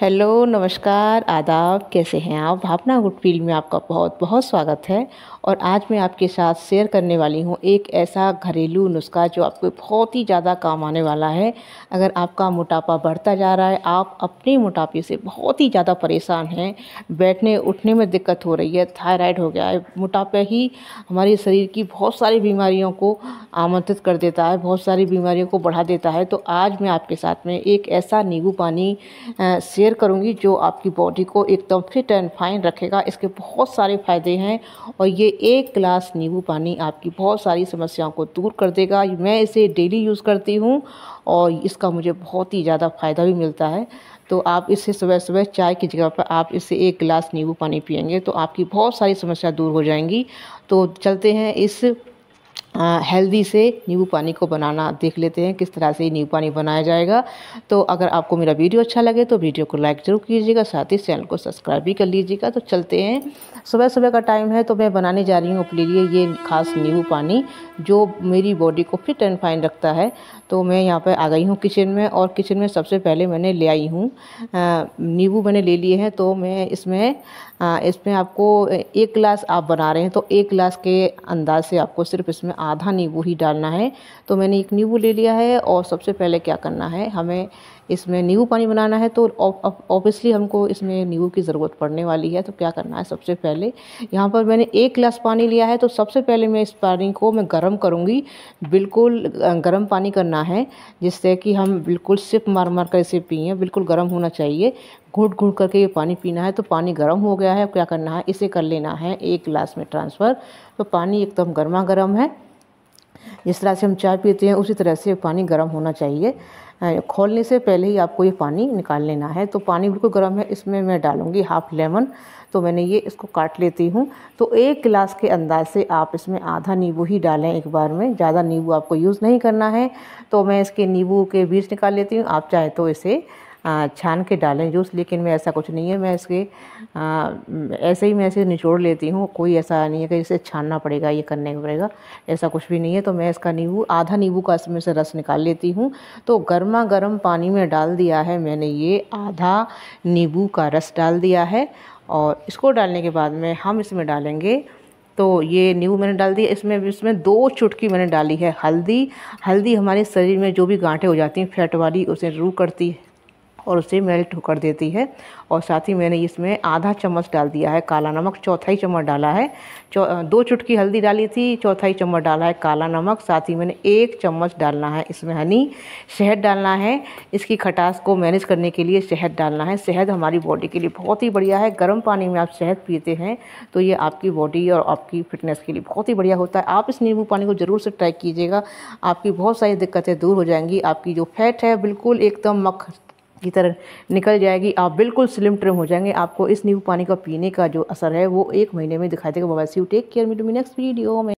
hello नमस्कार आदाब कैसे हैं आप भावना गुड फील्ड में आपका बहुत बहुत स्वागत है और आज मैं आपके साथ शेयर करने वाली हूँ एक ऐसा घरेलू नुस्खा जो आपको बहुत ही ज़्यादा काम आने वाला है अगर आपका मोटापा बढ़ता जा रहा है आप अपने मोटापे से बहुत ही ज़्यादा परेशान हैं बैठने उठने में दिक्कत हो रही है थायराइड हो गया है मोटापा ही हमारे शरीर की बहुत सारी बीमारियों को आमंत्रित कर देता है बहुत सारी बीमारियों को बढ़ा देता है तो आज मैं आपके साथ में एक ऐसा नींबू पानी शेयर शेयर करूंगी जो आपकी बॉडी को एकदम फिट एंड फाइन रखेगा इसके बहुत सारे फ़ायदे हैं और ये एक गिलास नींबू पानी आपकी बहुत सारी समस्याओं को दूर कर देगा मैं इसे डेली यूज़ करती हूँ और इसका मुझे बहुत ही ज़्यादा फ़ायदा भी मिलता है तो आप इसे सुबह सुबह चाय की जगह पर आप इसे एक गिलास नींबू पानी पियेंगे तो आपकी बहुत सारी समस्या दूर हो जाएंगी तो चलते हैं इस हेल्दी से नींबू पानी को बनाना देख लेते हैं किस तरह से नींबू पानी बनाया जाएगा तो अगर आपको मेरा वीडियो अच्छा लगे तो वीडियो को लाइक ज़रूर कीजिएगा साथ ही चैनल को सब्सक्राइब भी कर लीजिएगा तो चलते हैं सुबह सुबह का टाइम है तो मैं बनाने जा रही हूँ अपने लिए ये खास नींबू पानी जो मेरी बॉडी को फिट एंड फाइन रखता है तो मैं यहाँ पर आ गई हूँ किचन में और किचन में सबसे पहले मैंने ले आई हूँ नींबू मैंने ले लिए हैं तो मैं इसमें इसमें आपको एक गिलास आप बना रहे हैं तो एक गिलास के अंदाज से आपको सिर्फ इसमें आधा नींबू ही डालना है तो मैंने एक नींबू ले लिया है और सबसे पहले क्या करना है हमें इसमें नींबू पानी बनाना है तो ऑब्वियसली हमको इसमें नींबू की ज़रूरत पड़ने वाली है तो क्या करना है सबसे पहले यहाँ पर मैंने एक गिलास पानी लिया है तो सबसे पहले मैं इस पानी को मैं गर्म करूँगी बिल्कुल गर्म पानी करना है जिससे कि हम बिल्कुल सिप मार मार कर इसे पिए बिल्कुल गर्म होना चाहिए घूट घूट करके ये पानी पीना है तो पानी गर्म हो गया है क्या करना है इसे कर लेना है एक गिलास में ट्रांसफ़र तो पानी एकदम गर्मा गर्म है जिस तरह से हम चाय पीते हैं उसी तरह से पानी गर्म होना चाहिए खोलने से पहले ही आपको ये पानी निकाल लेना है तो पानी बिल्कुल गर्म है इसमें मैं डालूँगी हाफ लेमन तो मैंने ये इसको काट लेती हूँ तो एक गिलास के अंदाज से आप इसमें आधा नींबू ही डालें एक बार में ज़्यादा नींबू आपको यूज़ नहीं करना है तो मैं इसके नींबू के बीज निकाल लेती हूँ आप चाहे तो इसे छान के डालें जूस लेकिन मैं ऐसा कुछ नहीं है मैं इसके ऐसे ही मैं इसे निचोड़ लेती हूँ कोई ऐसा नहीं है कि इसे छानना पड़ेगा ये करने का पड़ेगा ऐसा कुछ भी नहीं है तो मैं इसका नींबू आधा नींबू का इसमें से रस निकाल लेती हूँ तो गर्मा गर्म पानी में डाल दिया है मैंने ये आधा नींबू का रस डाल दिया है और इसको डालने के बाद में हम इसमें डालेंगे तो ये नींबू मैंने डाल दिया इसमें इसमें दो चुटकी मैंने डाली है हल्दी हल्दी हमारे शरीर में जो भी गांठें हो जाती हैं फैट वाली उसे रू करती और उसे मेल्ट कर देती है और साथ ही मैंने इसमें आधा चम्मच डाल दिया है काला नमक चौथाई चम्मच डाला है चौ दो चुटकी हल्दी डाली थी चौथाई चम्मच डाला है काला नमक साथ ही मैंने एक चम्मच डालना है इसमें हनी शहद डालना है इसकी खटास को मैनेज करने के लिए शहद डालना है शहद हमारी बॉडी के लिए बहुत ही बढ़िया है गर्म पानी में आप शहद पीते हैं तो ये आपकी बॉडी और आपकी फिटनेस के लिए बहुत ही बढ़िया होता है आप इस नींबू पानी को ज़रूर से ट्राई कीजिएगा आपकी बहुत सारी दिक्कतें दूर हो जाएंगी आपकी जो फैट है बिल्कुल एकदम मख की तरह निकल जाएगी आप बिल्कुल स्लिम ट्रिम हो जाएंगे आपको इस नींबू पानी का पीने का जो असर है वो एक महीने में दिखाई देगा बाबा see take care me to me next video में